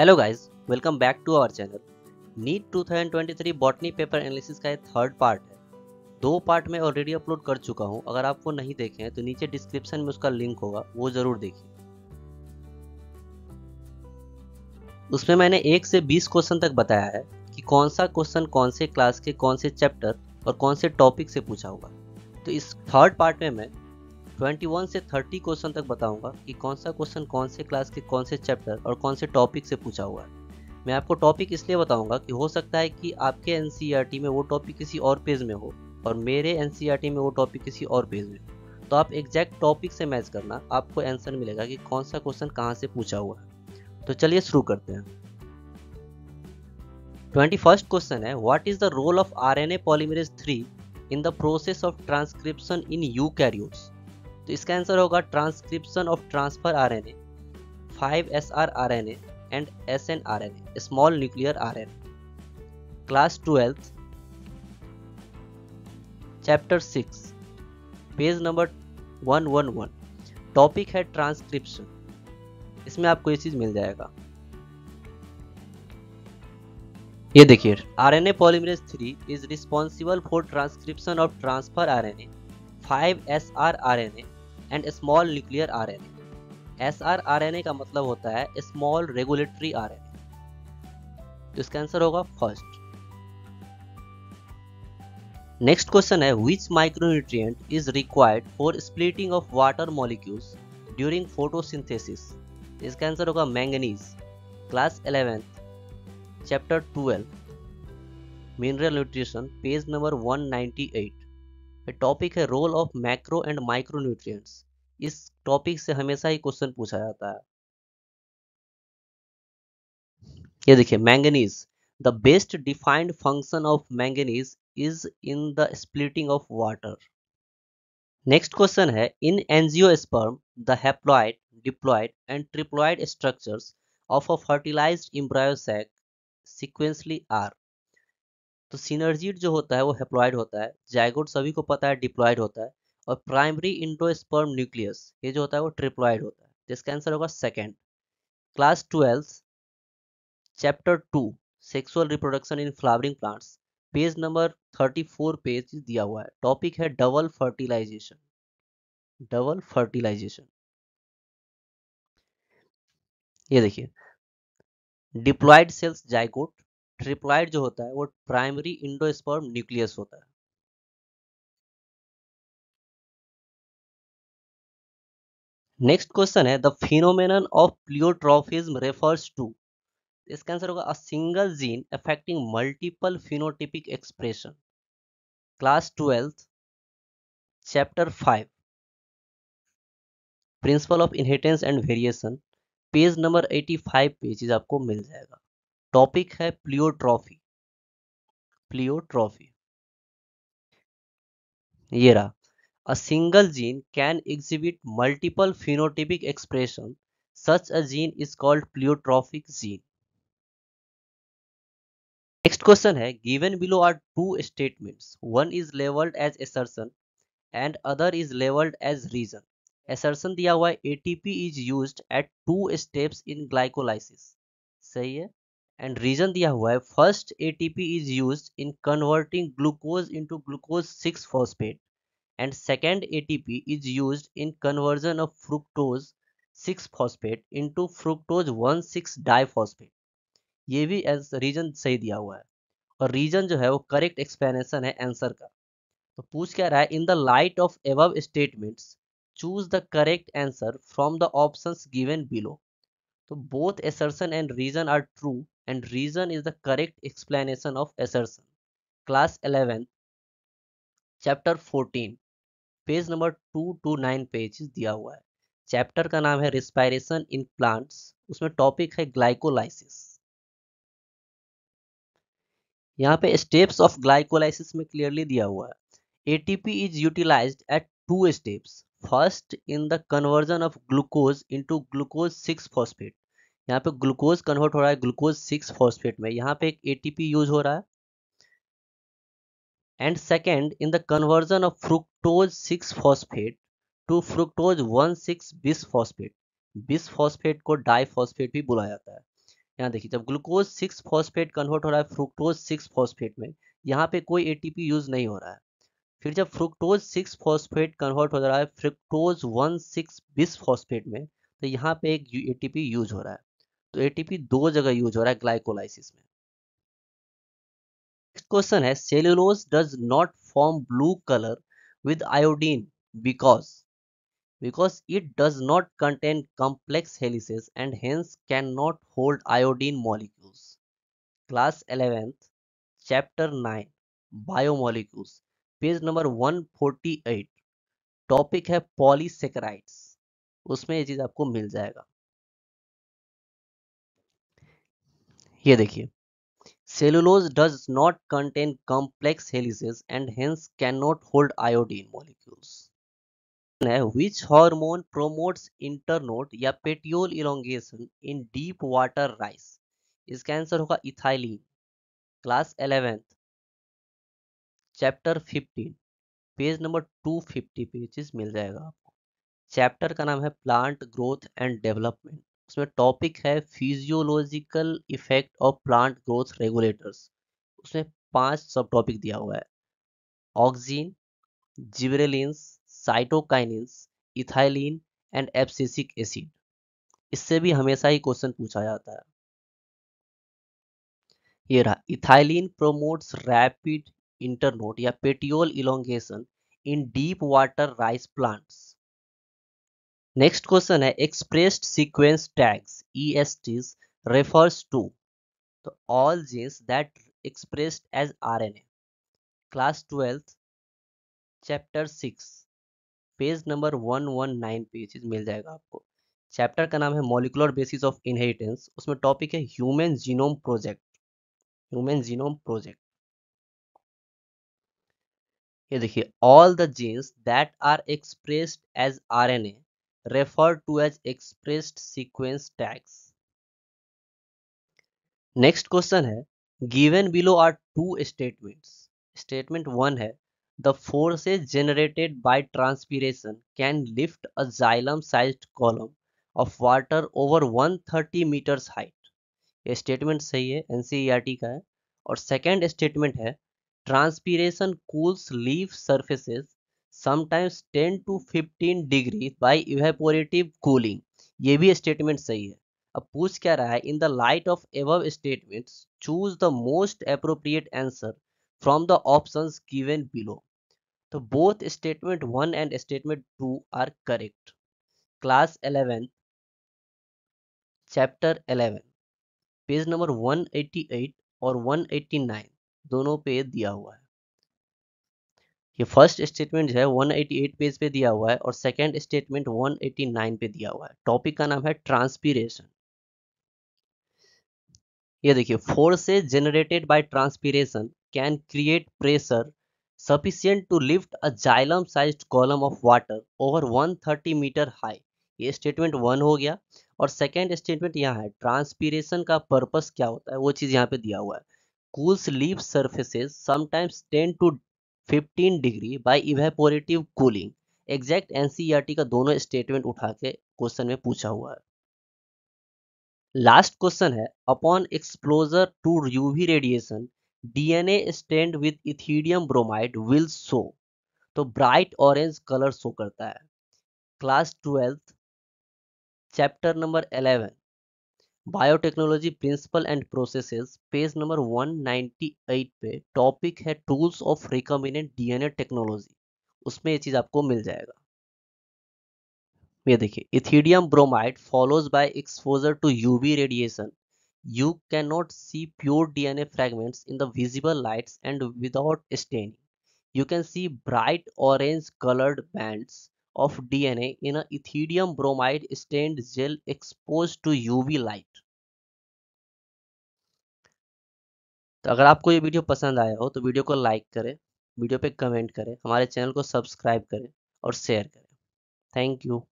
Hello guys welcome back to our channel NEET 2023 botany paper analysis का एक third part है दो part में ऑलरेडी अपलोड कर चुका हूँ अगर आप वो नहीं देखे हैं तो नीचे डिस्क्रिप्शन में उसका लिंक होगा वो ज़रूर देखिए उसमें मैंने एक से बीस क्वेश्चन तक बताया है कि कौन सा क्वेश्चन कौन से क्लास के कौन से चैप्टर और कौन से टॉपिक से पूछा होगा तो इस थर्ड पार्ट में मैं 21 से 30 क्वेश्चन तक बताऊंगा कि कौन सा क्वेश्चन कौन से क्लास के कौन से चैप्टर और कौन से टॉपिक से पूछा हुआ है मैं आपको टॉपिक इसलिए बताऊंगा कि हो सकता है कि आपके एन e में वो टॉपिक किसी और पेज में हो और मेरे एन e में वो टॉपिक किसी और पेज में तो आप एग्जैक्ट टॉपिक से मैच करना आपको आंसर मिलेगा कि कौन सा क्वेश्चन कहाँ से पूछा हुआ है तो चलिए शुरू करते हैं ट्वेंटी फर्स्ट क्वेश्चन है what is the role of R N A polymerase three in the process of transcription in eukaryotes तो इसका आंसर होगा transcription of transfer R N A five S R R N A and S N R N A small nuclear R N class twelfth chapter six page number one one one topic है transcription इसमें आपको ये चीज़ मिल जाएगा ये देखिए R N A polymerase three is responsible for transcription of transfer R N A five S R R N A and small nuclear R N S R R N A का मतलब होता है स्मॉल रेगुलेटरी आर एन तो इसका answer होगा first next question है which micronutrient is required for splitting of water molecules during photosynthesis इसका answer होगा manganese class eleventh chapter twelve mineral nutrition page number one eight topic है role of macro and micro nutrients इस topic से हमेशा ही question पूछा जाता है ये देखिए manganese the best defined function of manganese is in the splitting of water next question है in sperm the haploid diploid and triploid structures of a fertilize embryo sac sequentially are तो सिनर्जीड जो होता है वो हेप्लॉयड होता है zygote सभी को पता है डिप्लॉयड होता है और प्राइमरी इंडोस्पर्म न्यूक्लियस ये जो होता है वो ट्रिप्लॉयड होता है जिसका तो आंसर होगा second class twelfth chapter two sexual reproduction in flowering plants page number thirty four page दिया हुआ है टॉपिक है डबल फर्टिलाइजेशन डबल फर्टिलाइजेशन ये देखिए डिप्लॉयड सेल्स जाइकोट ट्रिप्लाइड जो होता है वो प्राइमरी इंडोस्पर्म न्यूक्लियस होता है नेक्स्ट क्वेश्चन है the phenomenon of pleiotropism refers to इसका आंसर होगा a single gene affecting multiple phenotypic expression class twelfth chapter five principle of inheritance and variation page number 85 page आपको मिल जाएगा topic है pleiotropy pleiotropy ये रहा a single gene can exhibit multiple phenotypic expression such a gene is called pleiotropic gene next question है given below are two statements one is labelled as assertion and other is labelled as reason assertion दिया हुआ है ATP is used at two steps in glycolysis सही है and reason दिया हुआ है first ATP is used in converting glucose into glucose six phosphate second second ATP is used in conversion of fructose 6 phosphate into fructose 1,6 diphosphate. ये भी reason सही दिया हुआ है और रीजन जो है वो करेक्ट एक्सप्लेनेशन है आंसर का तो पूछ क्या रहा है in the light of above statements choose the correct answer from the options given below तो both assertion and reason are true and reason is the correct explanation of assertion class 11 chapter fourteen page number two two nine page दिया हुआ है chapter का नाम है respiration in plants उसमें topic है glycolysis यहाँ पे स्टेप्स ऑफ ग्लाइकोलाइसिस में क्लियरली दिया हुआ है ATP is utilize at two steps first in the conversion of glucose into glucose six phosphate यहाँ पे ग्लूकोज कन्वर्ट हो रहा है ग्लूकोज सिक्स फॉस्फेट में यहाँ पे एक एटीपी यूज हो रहा है and second in the conversion of fructose six phosphate to fructose one six bisphosphate bisphosphate को डाई फॉस्फेट भी बोला जाता है यहाँ देखिए जब ग्लूकोज सिक्स फॉस्फेट कन्वर्ट हो रहा है फ्रुक्टोज सिक्स फॉस्फेट में यहाँ पे कोई एटीपी यूज नहीं हो रहा है फिर जब फ्रुक्टोज सिक्स फॉस्फेट कन्वर्ट हो रहा है fructose one six bisphosphate में तो यहाँ पे एक ए यूज हो रहा है तो एटीपी दो जगह यूज हो रहा है ग्लाइकोलाइसिस में क्वेश्चन है cellulose does not form blue colour with iodine because because it does not contain complex helices and hence can not hold iodine molecules class eleventh chapter nine biomolecules page number 148 topic है polysaccharides उसमें ये चीज आपको मिल जाएगा ये देखिए cellulose does not contain complex helices and hence can not hold iodine molecules which hormone promotes internode या petiole elongation in deep water rice इसका आंसर होगा ethylene class eleventh chapter fifteen page number two fifty pages मिल जाएगा आपको chapter का नाम है plant growth and development उसमें टॉपिक है physiological effect of plant growth regulators उसमें पांच सब टॉपिक दिया हुआ है auxin gibberellins cytokinins ethylene and abscisic acid इससे भी हमेशा ही क्वेश्चन पूछा जाता है ये रहा इथाइलिन प्रोमोट्स रैपिड इंटरनोट या petiole elongation in deep water rice plants next question है expressed sequence tags E refers to तो all genes that expressed as R N A class twelfth chapter six page number one one nine चीज मिल जाएगा आपको chapter का नाम है molecular basis of inheritance उसमें टॉपिक है human genome project human genome project ये देखिए all the genes that are expressed as a referred to as expressed sequence tags. Next question है given below are two statements statement one है the forces generated by transpiration can lift a xylem sized column of water over 130 meters height ये statement सही है NCERT का है और second statement है transpiration cools leaf surfaces sometimes ten to fifteen degree by evaporative cooling ये भी statement सही है अब पूछ क्या रहा है in the light of above statement choose the most appropriate answer from the option given below तो both statement one and statement two are correct class eleventh chapter eleven page number one eighty eight और one eighty nine दोनों पे दिया हुआ है ये first statement जो है 188 पेज पे दिया हुआ है और सेकंड स्टेटमेंट 189 पे दिया हुआ है टॉपिक का नाम है ट्रांसपीरेशन ये देखिए forces generated by transpiration can create pressure sufficient to lift a xylem size column of water over 130 meter high ये स्टेटमेंट वन हो गया और सेकेंड स्टेटमेंट यहाँ है ट्रांसपीरेशन का पर्पज क्या होता है वो चीज़ यहाँ पे दिया हुआ है cools leaf surfaces sometimes ten to 15 degree by evaporative cooling exact NCERT का दोनों स्टेटमेंट उठा के क्वेश्चन में पूछा हुआ है लास्ट क्वेश्चन है upon exposure to UV radiation DNA stained with ethidium bromide will show तो ब्राइट ऑरेंज कलर शो करता है class twelfth chapter number 11 biotechnology principle and processes page number 198 पे टॉपिक है tools of recombinant DNA technology उसमें ये चीज आपको मिल जाएगा ये देखिए ethidium bromide follows by exposure to UV radiation you can not see pure DNA fragments in the visible lights and without staining you can see bright orange colored bands of DNA in a ethidium bromide stained gel exposed to UV light तो अगर आपको ये video पसंद आया हो तो video को like करें वीडियो पे कमेंट करें हमारे चैनल को सब्सक्राइब करें और शेयर करें थैंक यू